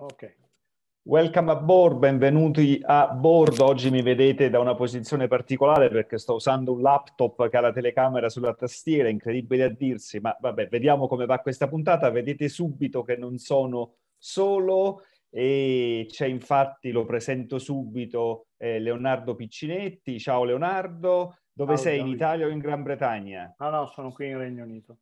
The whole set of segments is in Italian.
Ok. Welcome aboard, benvenuti a bordo. Oggi mi vedete da una posizione particolare perché sto usando un laptop che ha la telecamera sulla tastiera, incredibile a dirsi, ma vabbè, vediamo come va questa puntata. Vedete subito che non sono solo e c'è infatti, lo presento subito, eh, Leonardo Piccinetti. Ciao Leonardo, dove Ciao, sei? In Italia o in Gran Bretagna? No, no, sono qui in Regno Unito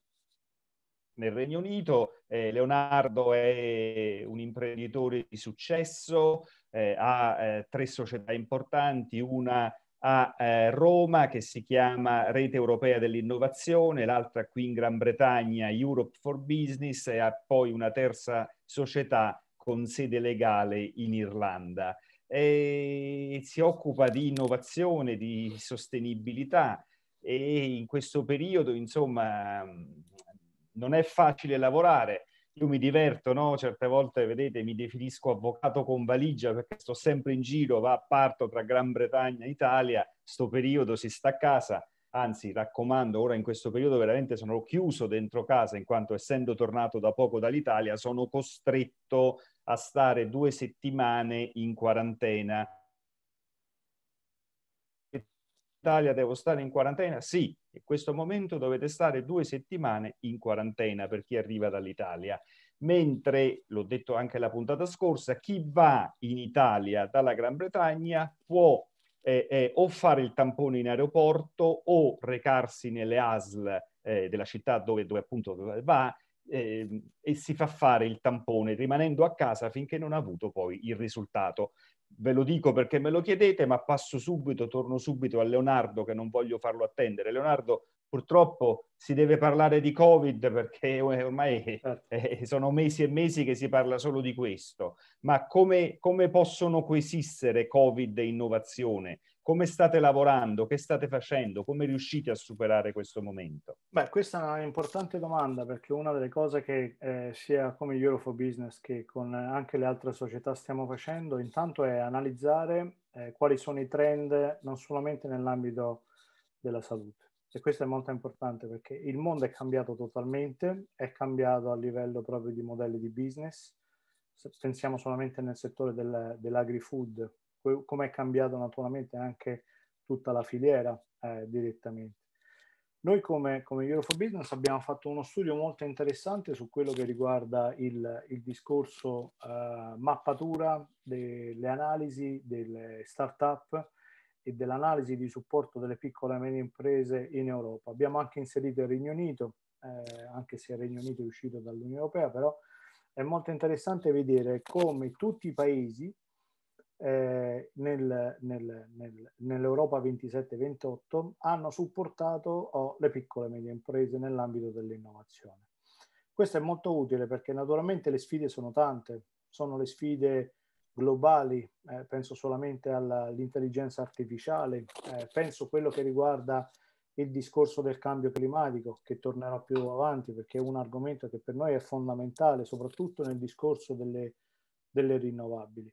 nel Regno Unito. Eh, Leonardo è un imprenditore di successo, eh, ha eh, tre società importanti, una a eh, Roma che si chiama Rete Europea dell'Innovazione, l'altra qui in Gran Bretagna Europe for Business e ha poi una terza società con sede legale in Irlanda. E si occupa di innovazione, di sostenibilità e in questo periodo, insomma, non è facile lavorare. Io mi diverto, no? certe volte, vedete, mi definisco avvocato con valigia perché sto sempre in giro, va a parto tra Gran Bretagna e Italia, sto periodo si sta a casa, anzi raccomando, ora in questo periodo veramente sono chiuso dentro casa in quanto essendo tornato da poco dall'Italia sono costretto a stare due settimane in quarantena Italia devo stare in quarantena? Sì, in questo momento dovete stare due settimane in quarantena per chi arriva dall'Italia. Mentre, l'ho detto anche la puntata scorsa, chi va in Italia dalla Gran Bretagna può eh, eh, o fare il tampone in aeroporto o recarsi nelle ASL eh, della città dove, dove appunto va eh, e si fa fare il tampone rimanendo a casa finché non ha avuto poi il risultato. Ve lo dico perché me lo chiedete, ma passo subito, torno subito a Leonardo che non voglio farlo attendere. Leonardo, purtroppo si deve parlare di Covid perché ormai eh, sono mesi e mesi che si parla solo di questo, ma come, come possono coesistere Covid e innovazione? Come state lavorando? Che state facendo? Come riuscite a superare questo momento? Beh, questa è un'importante domanda perché una delle cose che eh, sia come Euro for Business che con anche le altre società stiamo facendo intanto è analizzare eh, quali sono i trend non solamente nell'ambito della salute. E questo è molto importante perché il mondo è cambiato totalmente, è cambiato a livello proprio di modelli di business. Se pensiamo solamente nel settore del, dell'agri-food, come è cambiata naturalmente anche tutta la filiera eh, direttamente. Noi come, come Eurofor Business abbiamo fatto uno studio molto interessante su quello che riguarda il, il discorso eh, mappatura delle analisi delle start-up e dell'analisi di supporto delle piccole e medie imprese in Europa. Abbiamo anche inserito il Regno Unito, eh, anche se il Regno Unito è uscito dall'Unione Europea, però è molto interessante vedere come tutti i paesi eh, nel, nel, nel, nell'Europa 27-28 hanno supportato oh, le piccole e medie imprese nell'ambito dell'innovazione. Questo è molto utile perché naturalmente le sfide sono tante, sono le sfide globali, eh, penso solamente all'intelligenza artificiale, eh, penso a quello che riguarda il discorso del cambio climatico, che tornerò più avanti perché è un argomento che per noi è fondamentale, soprattutto nel discorso delle, delle rinnovabili.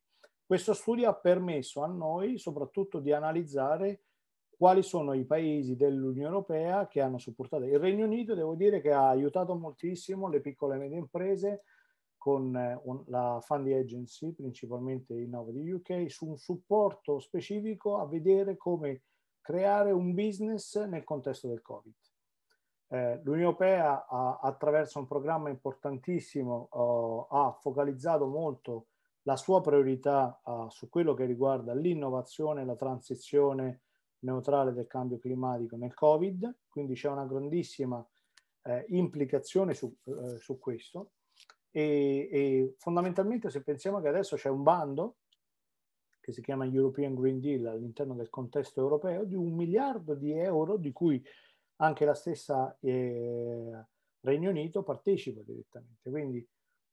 Questo studio ha permesso a noi soprattutto di analizzare quali sono i paesi dell'Unione Europea che hanno supportato. Il Regno Unito devo dire che ha aiutato moltissimo le piccole e medie imprese con eh, la Funding Agency, principalmente in Nova UK, su un supporto specifico a vedere come creare un business nel contesto del Covid. Eh, L'Unione Europea attraverso un programma importantissimo eh, ha focalizzato molto la sua priorità uh, su quello che riguarda l'innovazione e la transizione neutrale del cambio climatico nel Covid, quindi c'è una grandissima eh, implicazione su, eh, su questo. E, e, fondamentalmente se pensiamo che adesso c'è un bando che si chiama European Green Deal all'interno del contesto europeo di un miliardo di euro di cui anche la stessa eh, Regno Unito partecipa direttamente. Quindi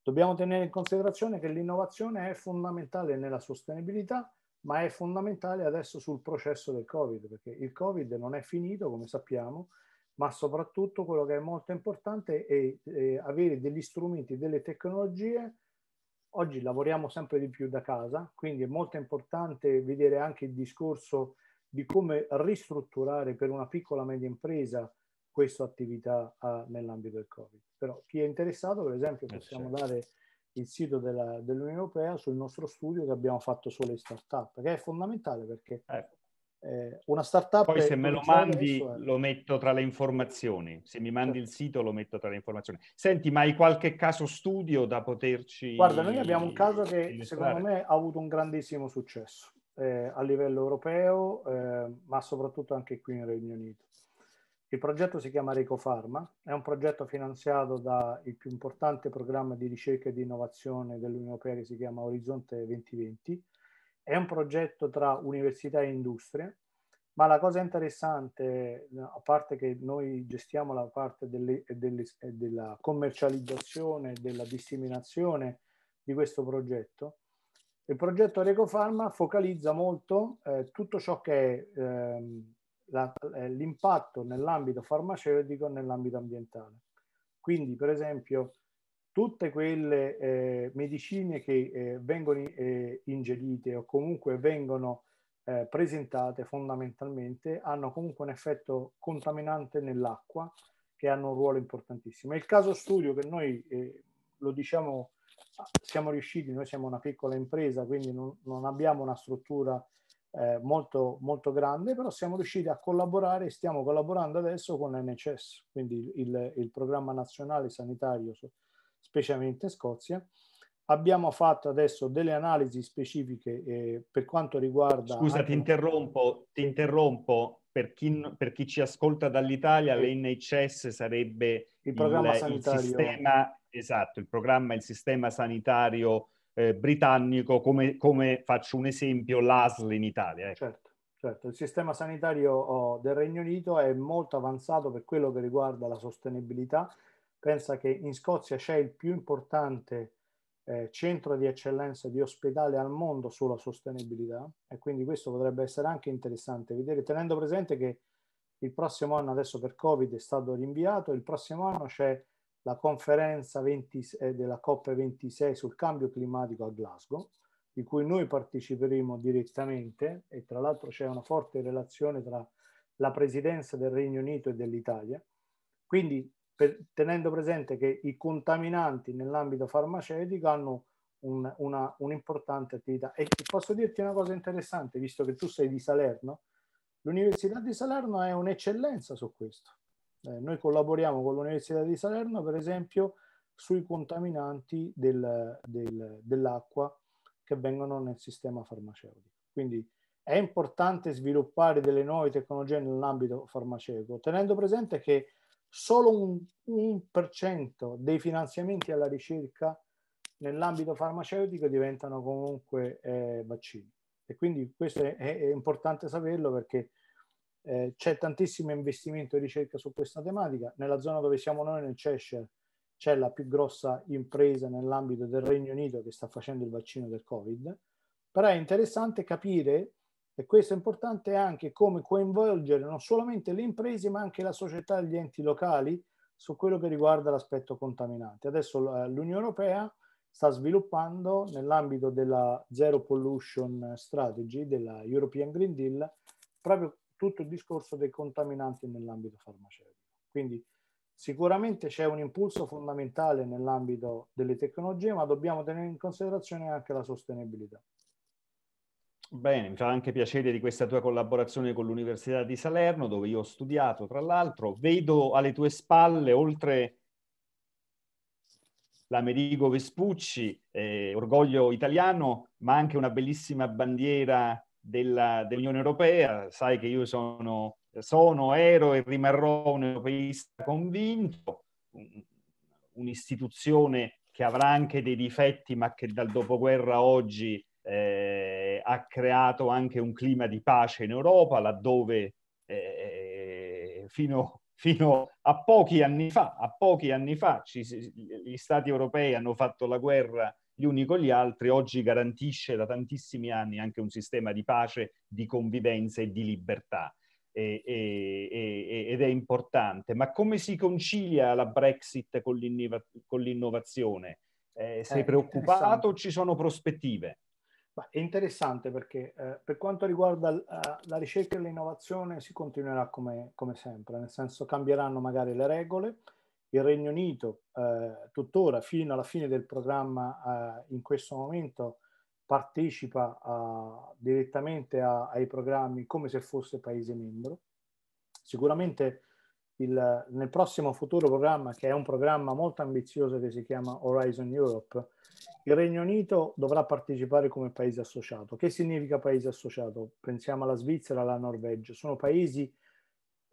Dobbiamo tenere in considerazione che l'innovazione è fondamentale nella sostenibilità, ma è fondamentale adesso sul processo del Covid, perché il Covid non è finito, come sappiamo, ma soprattutto quello che è molto importante è, è avere degli strumenti, delle tecnologie. Oggi lavoriamo sempre di più da casa, quindi è molto importante vedere anche il discorso di come ristrutturare per una piccola media impresa questa attività ha nell'ambito del Covid. Però chi è interessato, per esempio, eh, possiamo certo. dare il sito della, dell'Unione Europea sul nostro studio che abbiamo fatto sulle in startup, che è fondamentale perché ecco. eh, una startup... Poi se me lo mandi è... lo metto tra le informazioni, se mi mandi certo. il sito lo metto tra le informazioni. Senti, ma hai qualche caso studio da poterci... Guarda, noi abbiamo un caso che illustrare. secondo me ha avuto un grandissimo successo eh, a livello europeo, eh, ma soprattutto anche qui in Regno Unito. Il progetto si chiama Ricofarma, è un progetto finanziato dal più importante programma di ricerca e di innovazione dell'Unione Europea che si chiama Orizzonte 2020. È un progetto tra università e industria, ma la cosa interessante, a parte che noi gestiamo la parte delle, delle, della commercializzazione, della disseminazione di questo progetto, il progetto Recofarma focalizza molto eh, tutto ciò che è... Ehm, eh, l'impatto nell'ambito farmaceutico e nell'ambito ambientale. Quindi, per esempio, tutte quelle eh, medicine che eh, vengono eh, ingerite o comunque vengono eh, presentate fondamentalmente hanno comunque un effetto contaminante nell'acqua che hanno un ruolo importantissimo. il caso studio che noi eh, lo diciamo, siamo riusciti, noi siamo una piccola impresa, quindi non, non abbiamo una struttura eh, molto, molto grande, però siamo riusciti a collaborare e stiamo collaborando adesso con l'NHS, quindi il, il programma nazionale sanitario, specialmente in Scozia. Abbiamo fatto adesso delle analisi specifiche eh, per quanto riguarda... Scusa, anche... ti interrompo, ti interrompo. Per chi, per chi ci ascolta dall'Italia, l'NHS sarebbe il, il, il, sistema, esatto, il programma, il sistema sanitario eh, britannico come, come, faccio un esempio, l'ASL in Italia. Ecco. Certo, certo, il sistema sanitario oh, del Regno Unito è molto avanzato per quello che riguarda la sostenibilità. Pensa che in Scozia c'è il più importante eh, centro di eccellenza di ospedale al mondo sulla sostenibilità e quindi questo potrebbe essere anche interessante vedere, tenendo presente che il prossimo anno adesso per Covid è stato rinviato, il prossimo anno c'è la conferenza 20, eh, della COP26 sul cambio climatico a Glasgow, di cui noi parteciperemo direttamente e tra l'altro c'è una forte relazione tra la presidenza del Regno Unito e dell'Italia. Quindi per, tenendo presente che i contaminanti nell'ambito farmaceutico hanno un, una, un'importante attività. E posso dirti una cosa interessante, visto che tu sei di Salerno, l'Università di Salerno è un'eccellenza su questo. Eh, noi collaboriamo con l'Università di Salerno, per esempio, sui contaminanti del, del, dell'acqua che vengono nel sistema farmaceutico. Quindi è importante sviluppare delle nuove tecnologie nell'ambito farmaceutico, tenendo presente che solo un, un per cento dei finanziamenti alla ricerca nell'ambito farmaceutico diventano comunque eh, vaccini. E quindi questo è, è importante saperlo perché eh, c'è tantissimo investimento e ricerca su questa tematica. Nella zona dove siamo noi, nel Cheshire, c'è la più grossa impresa nell'ambito del Regno Unito che sta facendo il vaccino del Covid. Però è interessante capire, e questo è importante anche, come coinvolgere non solamente le imprese, ma anche la società e gli enti locali su quello che riguarda l'aspetto contaminante. Adesso eh, l'Unione Europea sta sviluppando nell'ambito della Zero Pollution Strategy, della European Green Deal, proprio tutto il discorso dei contaminanti nell'ambito farmaceutico. Quindi sicuramente c'è un impulso fondamentale nell'ambito delle tecnologie, ma dobbiamo tenere in considerazione anche la sostenibilità. Bene, mi fa anche piacere di questa tua collaborazione con l'Università di Salerno, dove io ho studiato, tra l'altro. Vedo alle tue spalle, oltre l'Amerigo Vespucci, eh, orgoglio italiano, ma anche una bellissima bandiera della, dell'Unione Europea, sai che io sono, sono, ero e rimarrò un europeista convinto, un'istituzione che avrà anche dei difetti, ma che dal dopoguerra a oggi eh, ha creato anche un clima di pace in Europa, laddove eh, fino, fino a, pochi fa, a pochi anni fa, gli stati europei hanno fatto la guerra gli uni con gli altri, oggi garantisce da tantissimi anni anche un sistema di pace, di convivenza e di libertà. E, e, ed è importante. Ma come si concilia la Brexit con, con l'innovazione? Eh, sei eh, preoccupato o ci sono prospettive? Ma è interessante perché eh, per quanto riguarda l- eh, la ricerca e l'innovazione si continuerà come, come sempre, nel senso cambieranno magari le regole, il Regno Unito eh, tuttora fino alla fine del programma eh, in questo momento partecipa a, direttamente a, ai programmi come se fosse paese membro. Sicuramente il, nel prossimo futuro programma, che è un programma molto ambizioso che si chiama Horizon Europe, il Regno Unito dovrà partecipare come paese associato. Che significa paese associato? Pensiamo alla Svizzera, alla Norvegia, sono paesi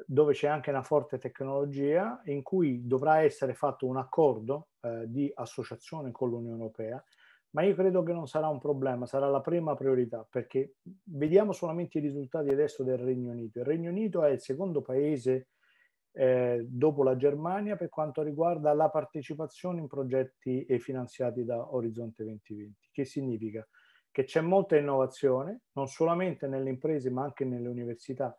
dove c'è anche una forte tecnologia in cui dovrà essere fatto un accordo eh, di associazione con l'Unione Europea, ma io credo che non sarà un problema, sarà la prima priorità, perché vediamo solamente i risultati adesso del Regno Unito. Il Regno Unito è il secondo paese eh, dopo la Germania per quanto riguarda la partecipazione in progetti e finanziati da Orizzonte 2020, che significa che c'è molta innovazione, non solamente nelle imprese ma anche nelle università,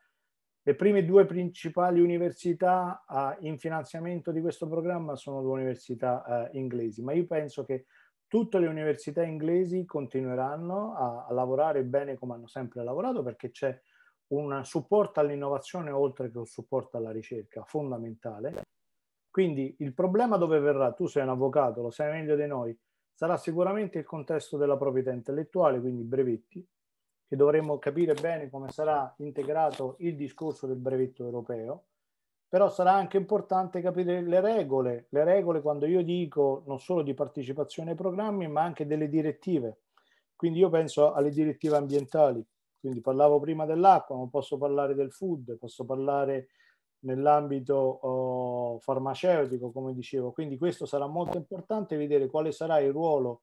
le prime due principali università uh, in finanziamento di questo programma sono due università uh, inglesi, ma io penso che tutte le università inglesi continueranno a, a lavorare bene come hanno sempre lavorato perché c'è un supporto all'innovazione oltre che un supporto alla ricerca fondamentale. Quindi il problema dove verrà, tu sei un avvocato, lo sai meglio di noi, sarà sicuramente il contesto della proprietà intellettuale, quindi brevetti, che dovremmo capire bene come sarà integrato il discorso del brevetto europeo, però sarà anche importante capire le regole, le regole quando io dico non solo di partecipazione ai programmi, ma anche delle direttive. Quindi io penso alle direttive ambientali, quindi parlavo prima dell'acqua, ma posso parlare del food, posso parlare nell'ambito oh, farmaceutico, come dicevo. Quindi questo sarà molto importante vedere quale sarà il ruolo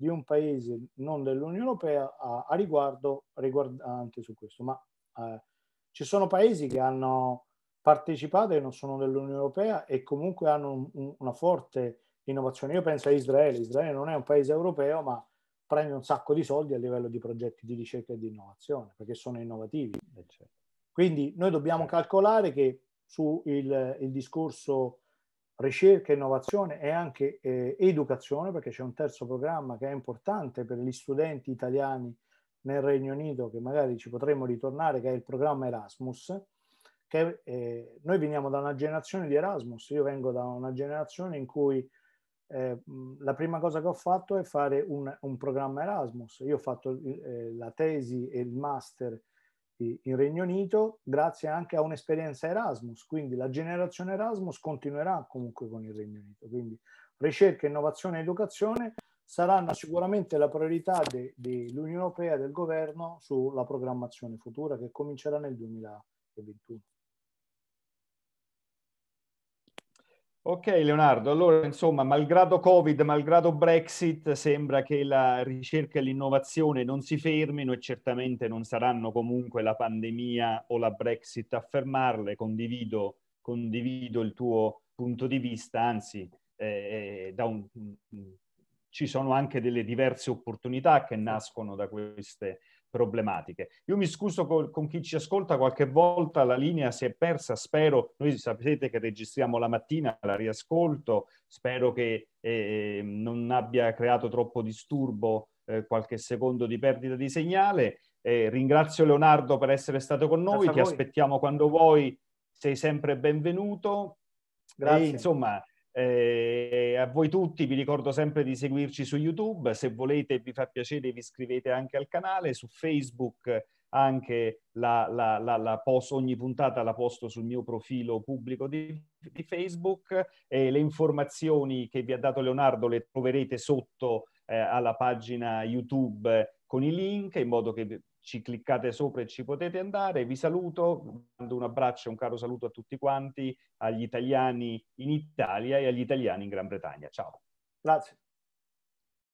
di un paese non dell'Unione Europea a, a riguardo riguardante su questo, ma eh, ci sono paesi che hanno partecipato e non sono dell'Unione Europea e comunque hanno un, un, una forte innovazione. Io penso a Israele, Israele non è un paese europeo, ma prende un sacco di soldi a livello di progetti di ricerca e di innovazione, perché sono innovativi. Eh, certo. Quindi noi dobbiamo certo. calcolare che sul discorso ricerca, innovazione e anche eh, educazione, perché c'è un terzo programma che è importante per gli studenti italiani nel Regno Unito, che magari ci potremmo ritornare, che è il programma Erasmus, che eh, noi veniamo da una generazione di Erasmus, io vengo da una generazione in cui eh, la prima cosa che ho fatto è fare un, un programma Erasmus, io ho fatto eh, la tesi e il master in Regno Unito grazie anche a un'esperienza Erasmus, quindi la generazione Erasmus continuerà comunque con il Regno Unito, quindi ricerca, innovazione ed educazione saranno sicuramente la priorità dell'Unione Europea e del governo sulla programmazione futura che comincerà nel 2021. Ok Leonardo, allora insomma, malgrado Covid, malgrado Brexit, sembra che la ricerca e l'innovazione non si fermino e certamente non saranno comunque la pandemia o la Brexit a fermarle. Condivido, condivido il tuo punto di vista, anzi eh, eh un... ci sono anche delle diverse opportunità che nascono da queste problematiche. Io mi scuso col, con chi ci ascolta, qualche volta la linea si è persa, spero, noi sapete che registriamo la mattina, la riascolto, spero che eh, non abbia creato troppo disturbo eh, qualche secondo di perdita di segnale. Eh, ringrazio Leonardo per essere stato con noi, Grazie ti aspettiamo quando vuoi, sei sempre benvenuto. Grazie. E, insomma, eh, a voi tutti vi ricordo sempre di seguirci su YouTube, se volete vi fa piacere vi iscrivete anche al canale, su Facebook anche la, la, la, la post, ogni puntata la posto sul mio profilo pubblico di, di Facebook e le informazioni che vi ha dato Leonardo le troverete sotto eh, alla pagina YouTube con i link in modo che ci cliccate sopra e ci potete andare. Vi saluto, mando un abbraccio e un caro saluto a tutti quanti, agli italiani in Italia e agli italiani in Gran Bretagna. Ciao. Grazie.